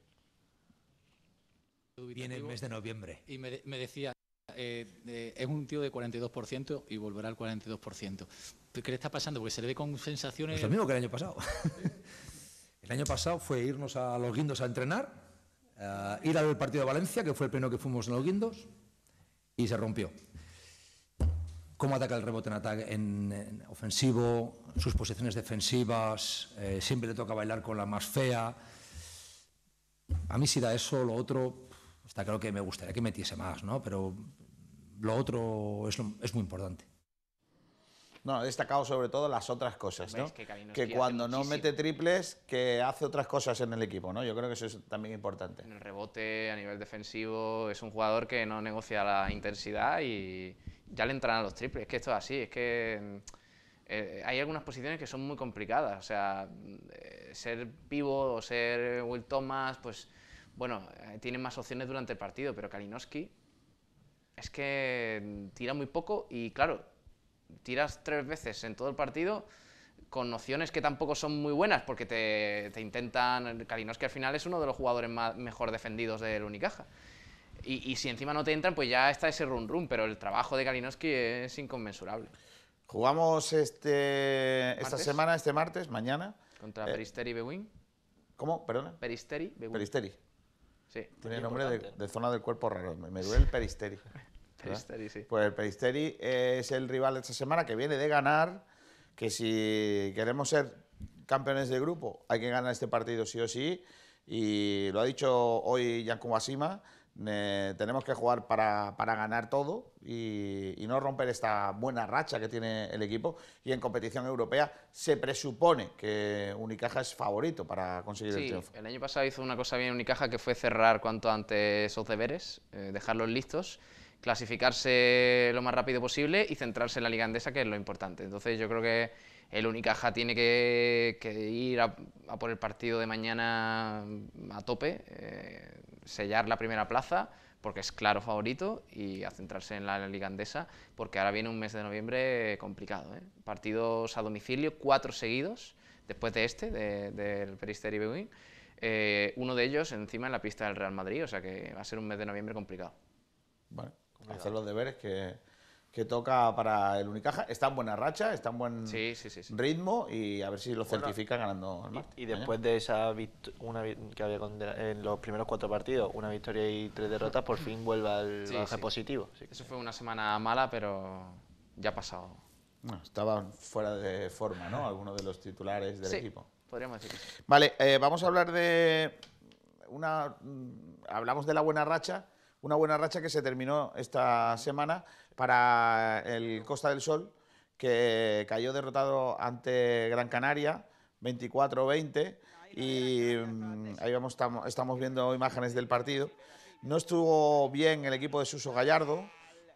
Viene el mes de noviembre. Y me, decía, eh, es un tío de 42% y volverá al 42%. ¿Qué le está pasando? Porque se le ve con sensaciones... Es pues lo mismo que el año pasado. el año pasado fue irnos a los guindos a entrenar, eh, ir al partido de Valencia, que fue el pleno que fuimos en los guindos, y se rompió. Cómo ataca el rebote en ataque, en, ofensivo, sus posiciones defensivas, eh, siempre le toca bailar con la más fea. A mí si da eso, lo otro Está claro que me gustaría que metiese más, ¿no? Pero lo otro es, muy importante. No, he destacado sobre todo las otras cosas, ¿no? Que, cuando no mete triples, que hace otras cosas en el equipo, ¿no? Yo creo que eso es también importante. En el rebote, a nivel defensivo, es un jugador que no negocia la intensidad y ya le entran a los triples. Es que esto es así, es que mm, eh, hay algunas posiciones que son muy complicadas. O sea, eh, ser vivo o ser Will Thomas, pues bueno, eh, tiene más opciones durante el partido, pero Kalinowski es que mm, tira muy poco y claro, tiras tres veces en todo el partido con opciones que tampoco son muy buenas porque te, intentan... Kalinowski al final es uno de los jugadores más, mejor defendidos del Unicaja. Y, si encima no te entran, pues ya está ese run run, pero el trabajo de Kalinowski es inconmensurable. Jugamos este, esta semana, este martes, mañana. Contra eh, Peristeri Bewin. ¿Cómo? Perdona. Peristeri Bewin. Peristeri. Sí. Tiene nombre de, zona del cuerpo raro. Me, duele el peristeri. peristeri sí. Pues el peristeri es el rival de esta semana que viene de ganar. Que si queremos ser campeones de grupo, hay que ganar este partido sí o sí. Y lo ha dicho hoy Yanko Asima tenemos que jugar para, para ganar todo y, no romper esta buena racha que tiene el equipo. Y en competición europea se presupone que Unicaja es favorito para conseguir el triunfo. El año pasado hizo una cosa bien Unicaja que fue cerrar cuanto antes esos deberes, eh, dejarlos listos, clasificarse lo más rápido posible y centrarse en la liga andesa, que es lo importante. Entonces yo creo que el Unicaja tiene que, ir a, por el partido de mañana a tope. Eh, sellar la primera plaza, porque es claro favorito, y a centrarse en la Liga Andesa, porque ahora viene un mes de noviembre complicado. ¿eh? Partidos a domicilio, cuatro seguidos, después de este, del Peristeri Beguín, eh, uno de ellos encima en la pista del Real Madrid, o sea que va a ser un mes de noviembre complicado. Vale, complicado. hacer los deberes que que toca para el Unicaja. Está en buena racha, está en buen ritmo y a ver si lo certifica ganando Y, después de esa una que había en los primeros cuatro partidos, una victoria y tres derrotas, por fin vuelve al eje positivo. Eso fue una semana mala, pero ya ha pasado. estaban fuera de forma, ¿no? Algunos de los titulares del equipo. Podríamos decir. Vale, eh, vamos a hablar de una. Mm, hablamos de la buena racha una buena racha que se terminó esta semana para el Costa del Sol, que cayó derrotado ante Gran Canaria 24-20 y mm, ahí vamos, estamos viendo imágenes del partido. No estuvo bien el equipo de Suso Gallardo,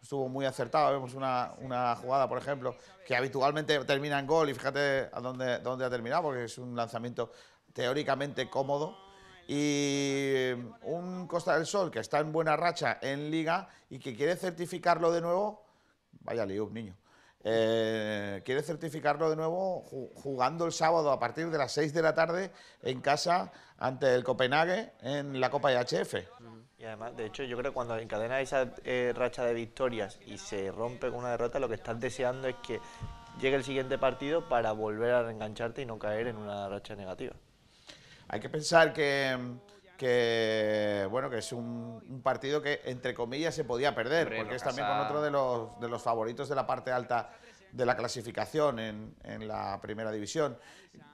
estuvo muy acertado. Vemos una, una, jugada, por ejemplo, que habitualmente termina en gol y fíjate a dónde, dónde ha terminado, porque es un lanzamiento teóricamente cómodo y eh, un Costa del Sol que está en buena racha en liga y que quiere certificarlo de nuevo, vaya un niño, eh, quiere certificarlo de nuevo jugando el sábado a partir de las 6 de la tarde en casa ante el Copenhague en la Copa de HF. Y además, de hecho, yo creo que cuando encadena esa eh, racha de victorias y se rompe con una derrota, lo que estás deseando es que llegue el siguiente partido para volver a reengancharte y no caer en una racha negativa. Hay que pensar que, bueno, que es un, partido que, entre comillas, se podía perder, porque es también con otro de los, favoritos de la parte alta de la clasificación en, la primera división.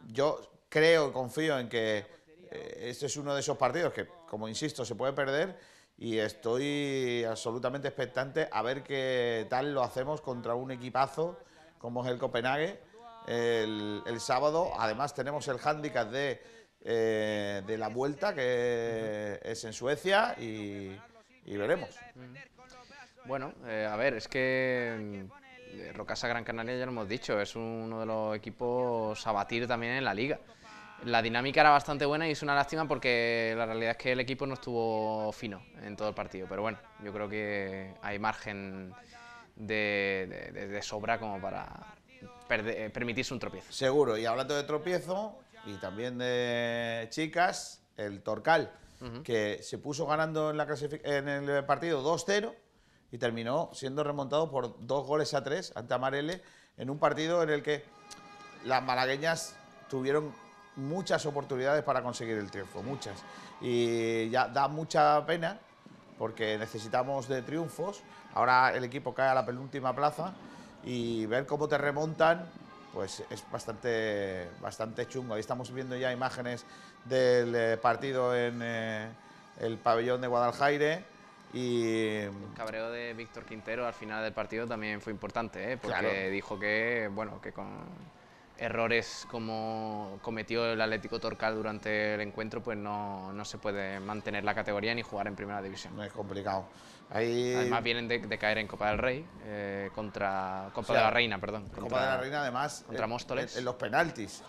Yo creo y confío en que eh, este es uno de esos partidos que, como insisto, se puede perder y estoy absolutamente expectante a ver qué tal lo hacemos contra un equipazo como es el Copenhague el, el sábado. Además tenemos el hándicap de eh, de la vuelta, que es en Suecia, y, veremos. Mm. Bueno, eh, a ver, es que mm, Rocasa Gran Canaria, ya lo hemos dicho, es uno de los equipos a batir también en la liga. La dinámica era bastante buena y es una lástima porque la realidad es que el equipo no estuvo fino en todo el partido. Pero bueno, yo creo que hay margen de, sobra como para eh, permitirse un tropiezo. Seguro, y hablando de tropiezo, y también de chicas, el Torcal, que se puso ganando en, la en el partido 2-0 y terminó siendo remontado por dos goles a tres ante Amarele en un partido en el que las malagueñas tuvieron muchas oportunidades para conseguir el triunfo, muchas. Y ya da mucha pena porque necesitamos de triunfos. Ahora el equipo cae a la penúltima plaza y ver cómo te remontan pues es bastante, bastante chungo. Ahí estamos viendo ya imágenes del eh, partido en eh, el pabellón de Guadalajara y... El cabreo de Víctor Quintero al final del partido también fue importante, ¿eh? porque dijo que, bueno, que con errores como cometió el Atlético Torcal durante el encuentro, pues no, se puede mantener la categoría ni jugar en primera división. es complicado. Además vienen de, caer en Copa del Rey, eh, contra Copa de la Reina, perdón. además. En, los penaltis.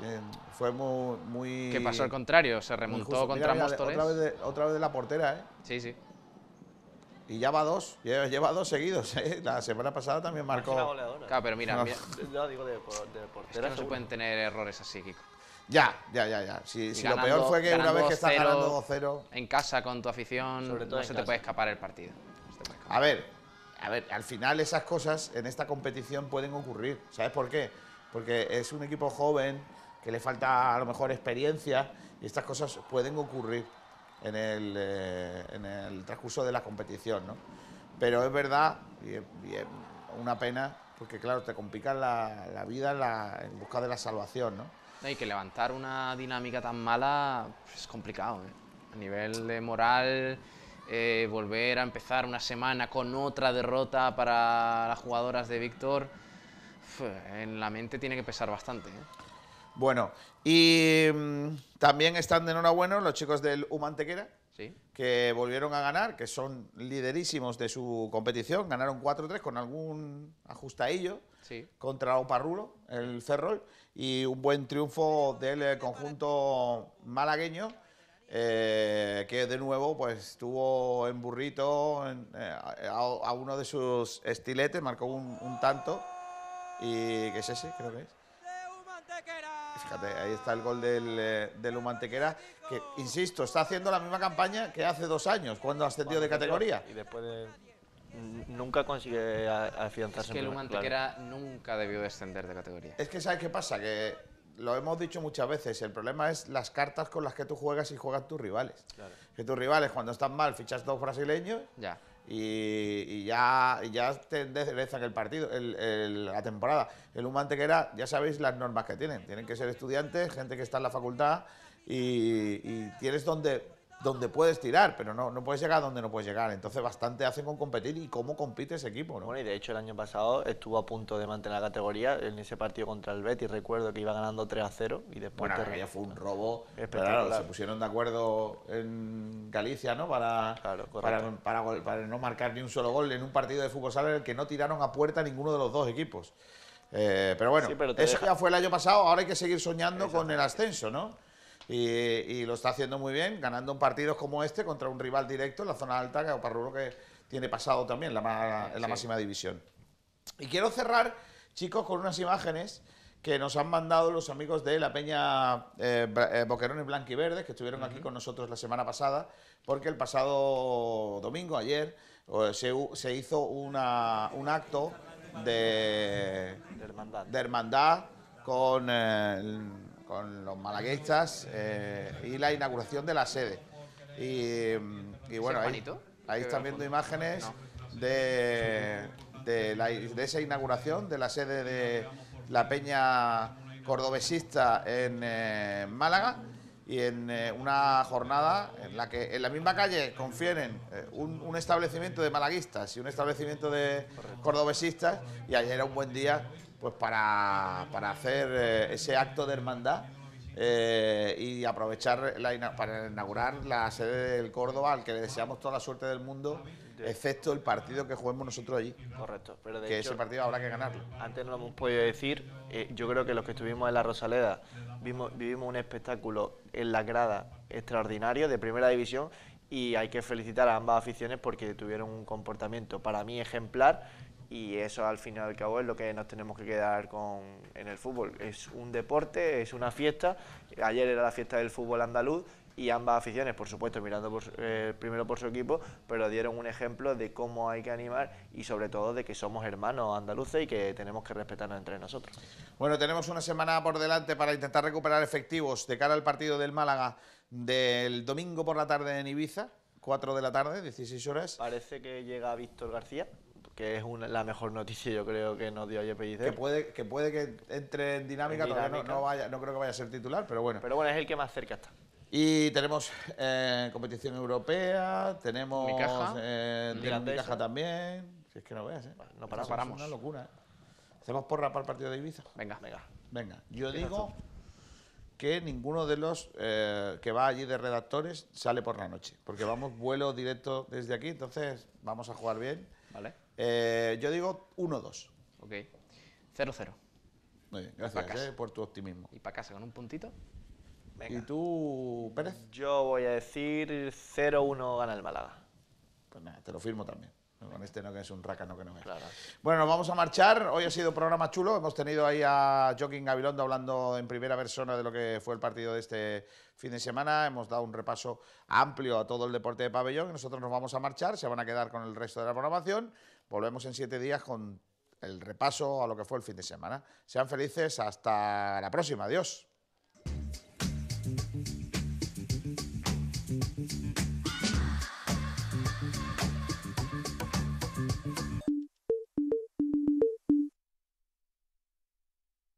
fue muy, muy, Que pasó al contrario, se remontó contra Móstoles. Otra vez, otra vez de la portera, ¿eh? Sí, sí. Y ya va dos, lleva, dos seguidos. ¿eh? La semana pasada también marcó. Claro, pero mira, no. digo de, pueden tener errores así, Kiko. Ya, ya, ya, ya. Si, lo peor fue que una vez que estás ganando 2-0. En casa con tu afición, Sobre todo no se te puede escapar el partido. A ver, a ver, al final esas cosas en esta competición pueden ocurrir. ¿Sabes por qué? Porque es un equipo joven, que le falta a lo mejor experiencia, y estas cosas pueden ocurrir en el, eh, en el transcurso de la competición. ¿no? Pero es verdad, y es, una pena, porque claro, te complica la, vida en busca de la salvación. ¿no? y que levantar una dinámica tan mala pues, es complicado. ¿eh? A nivel de moral, eh, volver a empezar una semana con otra derrota para las jugadoras de Víctor, en la mente tiene que pesar bastante. Bueno, y mm, también están de enhorabuena los chicos del Humantequera, Sí. que volvieron a ganar, que son liderísimos de su competición, ganaron 4-3 con algún ajustadillo contra Oparrulo, el Ferrol, y un buen triunfo del eh, conjunto malagueño, eh, que de nuevo pues estuvo en burrito eh, a, uno de sus estiletes, marcó un, un tanto, y que es ese, creo que es. Fíjate, ahí está el gol del, eh, del Humantequera, que, insisto, está haciendo la misma campaña que hace dos años, cuando ascendió de categoría. Y después nunca consigue afianzarse. Es que el Humantequera nunca debió descender de categoría. Es que, ¿sabes qué pasa? Que lo hemos dicho muchas veces, el problema es las cartas con las que tú juegas y juegan tus rivales. Que tus rivales, cuando están mal, fichas dos brasileños. Ya y, ya, ya te enderezan el partido, la temporada. El que era ya sabéis las normas que tienen. Tienen que ser estudiantes, gente que está en la facultad y, y tienes donde donde puedes tirar, pero no, no puedes llegar donde no puedes llegar. Entonces, bastante hacen con competir y cómo compite ese equipo. ¿no? Bueno, y de hecho, el año pasado estuvo a punto de mantener la categoría en ese partido contra el Betis. Recuerdo que iba ganando 3 a 0 y después. ya fue un robo. Claro, se pusieron de acuerdo en Galicia, ¿no? Para, para, no marcar ni un solo gol en un partido de fútbol sala en el que no tiraron a puerta ninguno de los dos equipos. Eh, pero bueno, eso ya fue el año pasado. Ahora hay que seguir soñando con el ascenso, ¿no? Y, lo está haciendo muy bien, ganando un partidos como este contra un rival directo en la zona alta, que lo que tiene pasado también en la máxima división. Y quiero cerrar, chicos, con unas imágenes que nos han mandado los amigos de la Peña eh, boquerones eh, Boquerones y Verdes, que estuvieron aquí con nosotros la semana pasada, porque el pasado domingo, ayer, se, hizo un acto de, de hermandad. con con los malaguistas eh, y la inauguración de la sede. Y, bueno, ahí, están viendo imágenes de, esa inauguración de la sede de la Peña Cordobesista en eh, Málaga y en eh, una jornada en la que en la misma calle confieren un, un, establecimiento de malaguistas y un establecimiento de cordobesistas y ayer era un buen día pues para, hacer eh, ese acto de hermandad eh, y aprovechar para inaugurar la sede del Córdoba, al que le deseamos toda la suerte del mundo, excepto el partido que juguemos nosotros allí. Correcto, pero de que hecho, ese partido habrá que ganarlo. Antes no lo hemos podido decir, eh, yo creo que los que estuvimos en la Rosaleda vivimos un espectáculo en la grada extraordinario de primera división y hay que felicitar a ambas aficiones porque tuvieron un comportamiento para mí ejemplar y eso al fin y al cabo es lo que nos tenemos que quedar con en el fútbol. Es un deporte, es una fiesta. Ayer era la fiesta del fútbol andaluz y ambas aficiones, por supuesto, mirando eh, primero por su equipo, pero dieron un ejemplo de cómo hay que animar y sobre todo de que somos hermanos andaluces y que tenemos que respetarnos entre nosotros. Bueno, tenemos una semana por delante para intentar recuperar efectivos de cara al partido del Málaga del domingo por la tarde en Ibiza, 4 de la tarde, 16 horas. Parece que llega Víctor García que es una, la mejor noticia, yo creo, que nos dio ayer Pellicer. Que puede que, puede que entre en dinámica, no, vaya, no creo que vaya a ser titular, pero bueno. Pero bueno, es el que más cerca está. Y tenemos eh, competición europea, tenemos mi caja, mi caja también. Si es que no veas, ¿eh? no paramos. Es una locura, ¿eh? ¿Hacemos porra para el partido de Ibiza? Venga. Venga. Venga. Yo digo que ninguno de los eh, que va allí de redactores sale por la noche, porque vamos vuelo directo desde aquí, entonces vamos a jugar bien. Vale. Eh, yo digo 1-2. Ok. 0-0. Muy bien, gracias eh, por tu optimismo. ¿Y para casa con un puntito? Venga. ¿Y tú, Pérez? Yo voy a decir 0-1 gana el Málaga. Pues nada, te lo firmo también. Con este no que es un no que no es. Claro. Bueno, nos vamos a marchar. Hoy ha sido programa chulo. Hemos tenido ahí a Joaquín Gabilondo hablando en primera persona de lo que fue el partido de este fin de semana. Hemos dado un repaso amplio a todo el deporte de pabellón. Nosotros nos vamos a marchar. Se van a quedar con el resto de la programación. Volvemos en siete días con el repaso a lo que fue el fin de semana. Sean felices, hasta la próxima, adiós.